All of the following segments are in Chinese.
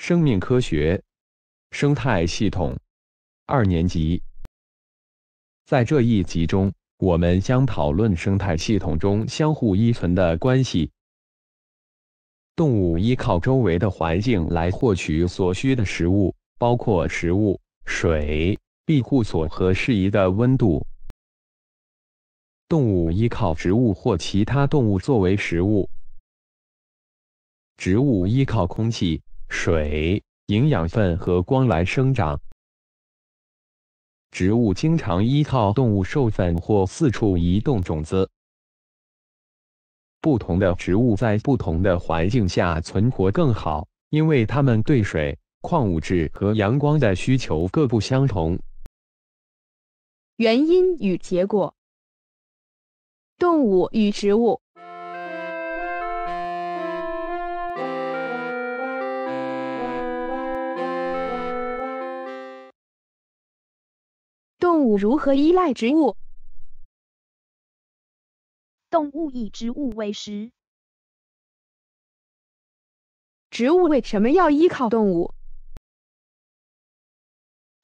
生命科学，生态系统，二年级。在这一集中，我们将讨论生态系统中相互依存的关系。动物依靠周围的环境来获取所需的食物，包括食物、水、庇护所和适宜的温度。动物依靠植物或其他动物作为食物。植物依靠空气。水、营养分和光来生长。植物经常依靠动物授粉或四处移动种子。不同的植物在不同的环境下存活更好，因为它们对水、矿物质和阳光的需求各不相同。原因与结果。动物与植物。动物如何依赖植物？动物以植物为食。植物为什么要依靠动物？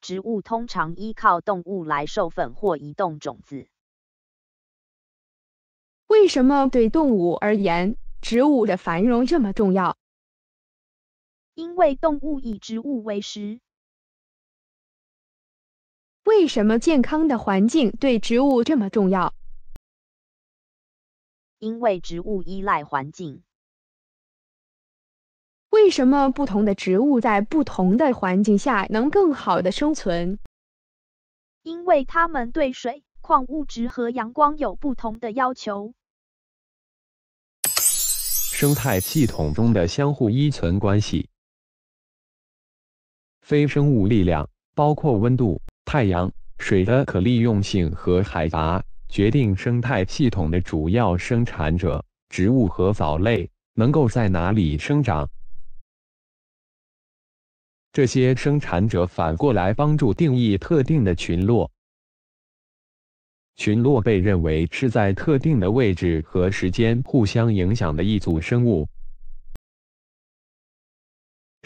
植物通常依靠动物来授粉或移动种子。为什么对动物而言，植物的繁荣这么重要？因为动物以植物为食。为什么健康的环境对植物这么重要？因为植物依赖环境。为什么不同的植物在不同的环境下能更好的生存？因为它们对水、矿物质和阳光有不同的要求。生态系统中的相互依存关系。非生物力量包括温度。太阳、水的可利用性和海拔决定生态系统的主要生产者——植物和藻类能够在哪里生长。这些生产者反过来帮助定义特定的群落。群落被认为是在特定的位置和时间互相影响的一组生物。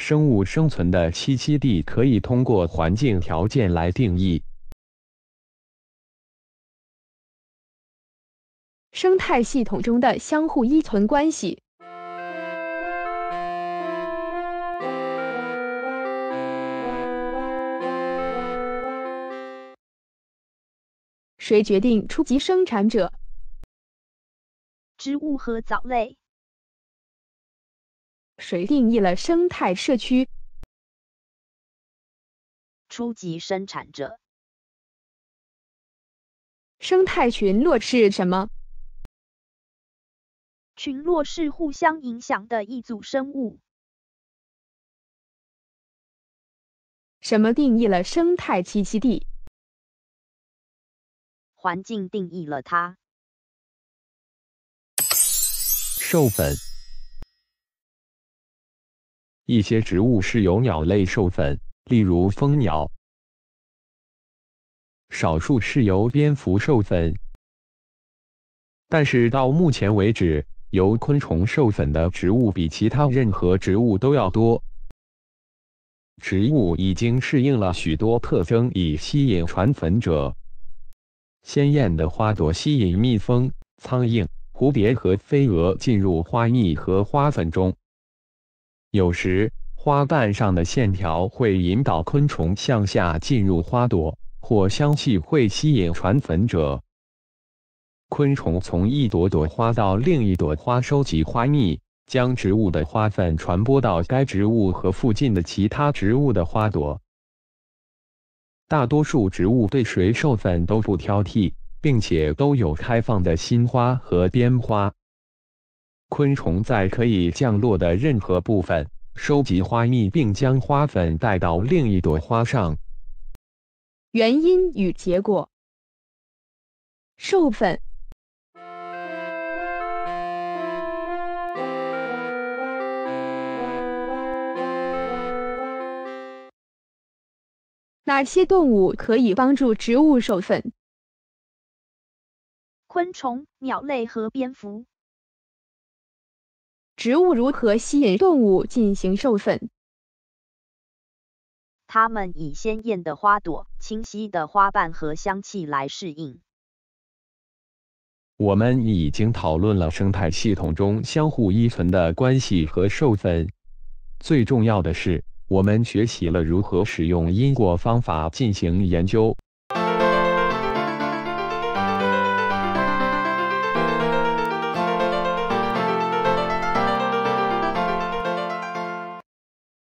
生物生存的栖息地可以通过环境条件来定义。生态系统中的相互依存关系。谁决定初级生产者？植物和藻类。谁定义了生态社区？初级生产者。生态群落是什么？群落是互相影响的一组生物。什么定义了生态栖息地？环境定义了它。授粉。一些植物是由鸟类授粉，例如蜂鸟；少数是由蝙蝠授粉。但是到目前为止，由昆虫授粉的植物比其他任何植物都要多。植物已经适应了许多特征以吸引传粉者：鲜艳的花朵吸引蜜蜂、苍蝇、蝴蝶和飞蛾进入花蜜和花粉中。有时花瓣上的线条会引导昆虫向下进入花朵，或香气会吸引传粉者。昆虫从一朵朵花到另一朵花收集花蜜，将植物的花粉传播到该植物和附近的其他植物的花朵。大多数植物对谁授粉都不挑剔，并且都有开放的新花和边花。昆虫在可以降落的任何部分收集花蜜，并将花粉带到另一朵花上。原因与结果：授粉。哪些动物可以帮助植物授粉？昆虫、鸟类和蝙蝠。植物如何吸引动物进行授粉？它们以鲜艳的花朵、清晰的花瓣和香气来适应。我们已经讨论了生态系统中相互依存的关系和授粉。最重要的是，我们学习了如何使用因果方法进行研究。